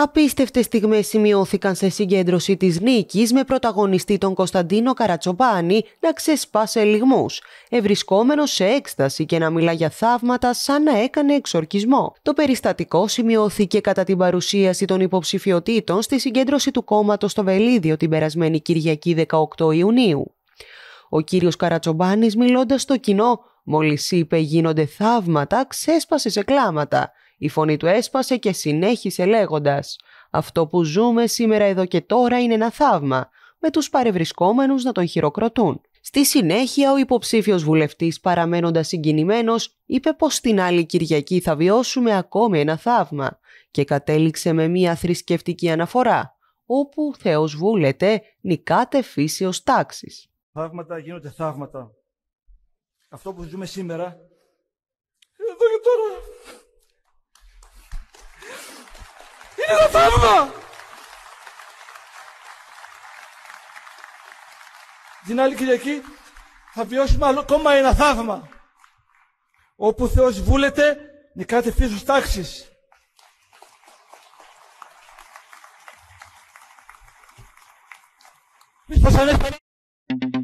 Απίστευτες στιγμές σημειώθηκαν σε συγκέντρωση της νίκης με πρωταγωνιστή τον Κωνσταντίνο Καρατσοπάνη να σε λιγμούς, ευρισκόμενος σε έκσταση και να μιλά για θαύματα σαν να έκανε εξορκισμό. Το περιστατικό σημειώθηκε κατά την παρουσίαση των υποψηφιωτήτων στη συγκέντρωση του κόμματος στο Βελίδιο την περασμένη Κυριακή 18 Ιουνίου. Ο κύριος Καρατσομπάνης μιλώντας στο κοινό, μόλις είπε γίνονται θαύματα, ξέσπασε σε κλάματα – η φωνή του έσπασε και συνέχισε λέγοντας «Αυτό που ζούμε σήμερα εδώ και τώρα είναι ένα θαύμα», με τους παρευρισκόμενους να τον χειροκροτούν. Στη συνέχεια, ο υποψήφιος βουλευτής παραμένοντας συγκινημένος, είπε πως την άλλη Κυριακή θα βιώσουμε ακόμη ένα θαύμα και κατέληξε με μία θρησκευτική αναφορά, όπου Θεός βούλεται νικάτε φύσεως τάξης. Θαύματα γίνονται θαύματα. Αυτό που ζούμε σήμερα, εδώ και τώρα είναι το θαύμα. Την άλλη Κυριακή θα βιώσουμε ακόμα ένα θαύμα. Όπου ο Θεός βούλεται, νικάται φύσους τάξης. Μην σας ανέφερα.